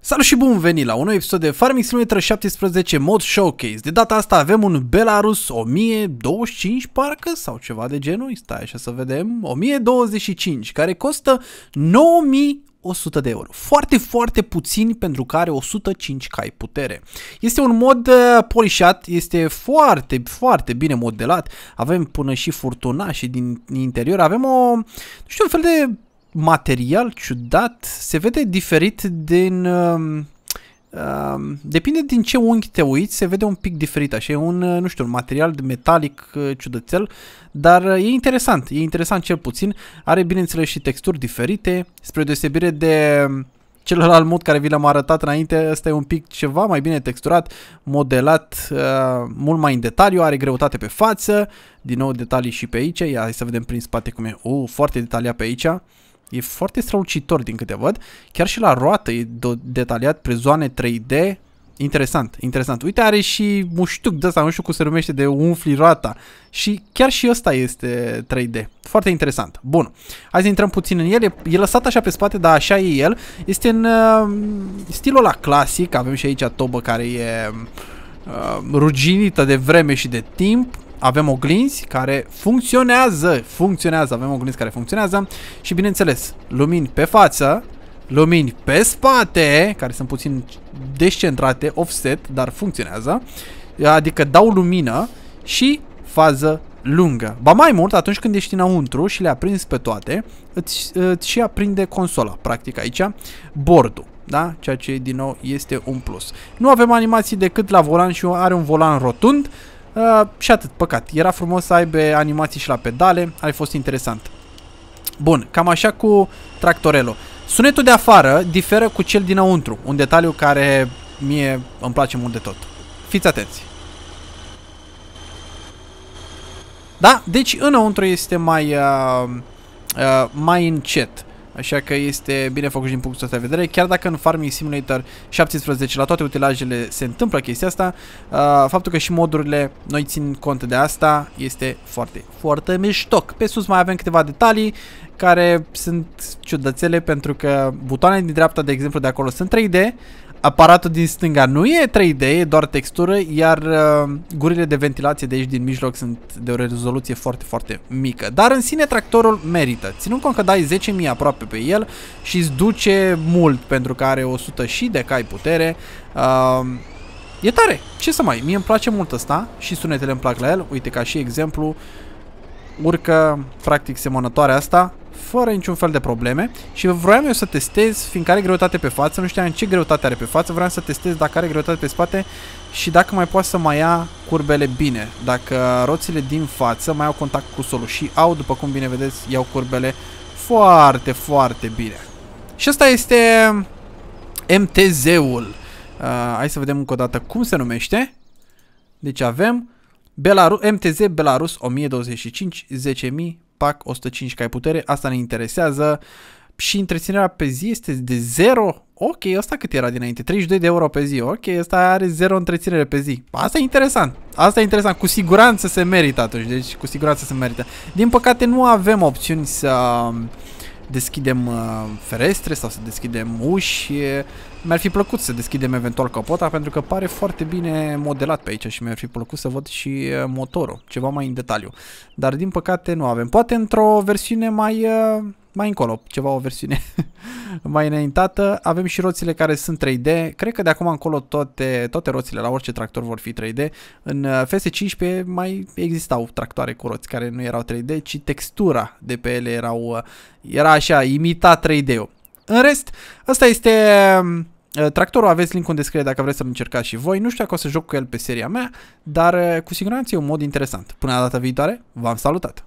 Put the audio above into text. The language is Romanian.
Salut și bun venit la un nou episod de Farming Simulator 17 Mod Showcase. De data asta avem un Belarus 1025 parcă sau ceva de genul. Stai așa să vedem. 1025 care costă 9000 100 de euro. Foarte, foarte puțin pentru care 105 cai putere. Este un mod uh, polișat, este foarte, foarte bine modelat. Avem până și furtuna și din interior avem o, nu știu, un fel de material ciudat, se vede diferit din... Uh, depinde din ce unghi te uiți, se vede un pic diferit, așa, e un, nu știu, un material metalic uh, ciudățel, dar uh, e interesant, e interesant cel puțin, are bineînțeles și texturi diferite, spre deosebire de um, celălalt mod care vi l-am arătat înainte, ăsta e un pic ceva mai bine texturat, modelat uh, mult mai în detaliu, are greutate pe față, din nou detalii și pe aici, ia hai să vedem prin spate cum e, uh, foarte detaliat pe aici, E foarte strălucitor din câte văd. Chiar și la roată e detaliat pe zone 3D. Interesant, interesant. Uite, are și muștuc de ăsta, nu știu cum se numește, de umfli roata. Și chiar și ăsta este 3D. Foarte interesant. Bun. Hai să intrăm puțin în el. E, e lăsat așa pe spate, dar așa e el. Este în uh, stilul la clasic. Avem și aici tobă care e uh, ruginită de vreme și de timp avem oglinzi care funcționează, funcționează, avem oglinzi care funcționează și bineînțeles, lumini pe față, lumini pe spate, care sunt puțin descentrate, offset, dar funcționează, adică dau lumină și fază lungă. Ba mai mult, atunci când ești înăuntru și le aprinzi pe toate, îți, îți și aprinde consola, practic aici, bordul. Da? Ceea ce din nou este un plus. Nu avem animații decât la volan și are un volan rotund, uh, Uh, și atât, păcat. Era frumos să aibă animații și la pedale, ar fi fost interesant. Bun, cam așa cu tractorelo. Sunetul de afară diferă cu cel dinăuntru, un detaliu care mie îmi place mult de tot. Fiți atenți! Da? Deci înăuntru este mai, uh, uh, mai încet. Așa că este bine făcut din punctul ăsta de vedere. Chiar dacă în Farming Simulator 17 la toate utilajele se întâmplă chestia asta, uh, faptul că și modurile noi țin cont de asta este foarte, foarte miștoc. Pe sus mai avem câteva detalii care sunt ciudățele pentru că butoanele din dreapta, de exemplu, de acolo sunt 3D, Aparatul din stânga nu e 3D, e doar textură, iar uh, gurile de ventilație de aici din mijloc sunt de o rezoluție foarte, foarte mică. Dar în sine tractorul merită. Ținând cont că dai 10.000 aproape pe el și îți duce mult pentru că are 100 și de cai putere. Uh, e tare, ce să mai, mie îmi place mult asta și sunetele îmi plac la el. Uite, ca și exemplu, urcă practic semănătoarea asta fără niciun fel de probleme și vroiam eu să testez, fiindcă are greutate pe față, nu știam ce greutate are pe față, vreau să testez dacă are greutate pe spate și dacă mai poate să mai ia curbele bine, dacă roțile din față mai au contact cu solul și au, după cum bine vedeți, iau curbele foarte, foarte bine. Și asta este MTZ-ul. Uh, hai să vedem încă o dată cum se numește. Deci avem Belaru MTZ Belarus 1025 10.000 pac, 105 cai putere, asta ne interesează. Și întreținerea pe zi este de 0. Ok, asta cât era dinainte? 32 de euro pe zi. Ok, asta are 0 întreținere pe zi. Asta e interesant. Asta e interesant. Cu siguranță se merită atunci. Deci cu siguranță se merită. Din păcate nu avem opțiuni să... Uh, deschidem uh, ferestre sau să deschidem uși. Mi-ar fi plăcut să deschidem eventual capota pentru că pare foarte bine modelat pe aici și mi-ar fi plăcut să văd și uh, motorul, ceva mai în detaliu. Dar din păcate nu avem. Poate într-o versiune mai uh, mai încolo, ceva o versiune mai înaintată. Avem și roțile care sunt 3D. Cred că de acum încolo toate, toate roțile la orice tractor vor fi 3D. În uh, FS15 mai existau tractoare cu roți care nu erau 3D, ci textura de pe ele erau, uh, era așa, imita 3D-ul. În rest, asta este um, uh, Tractorul aveți link în descriere dacă vreți să-l încercați și voi. Nu știu dacă o să joc cu el pe seria mea, dar cu siguranță e un mod interesant. Până la data viitoare, v-am salutat!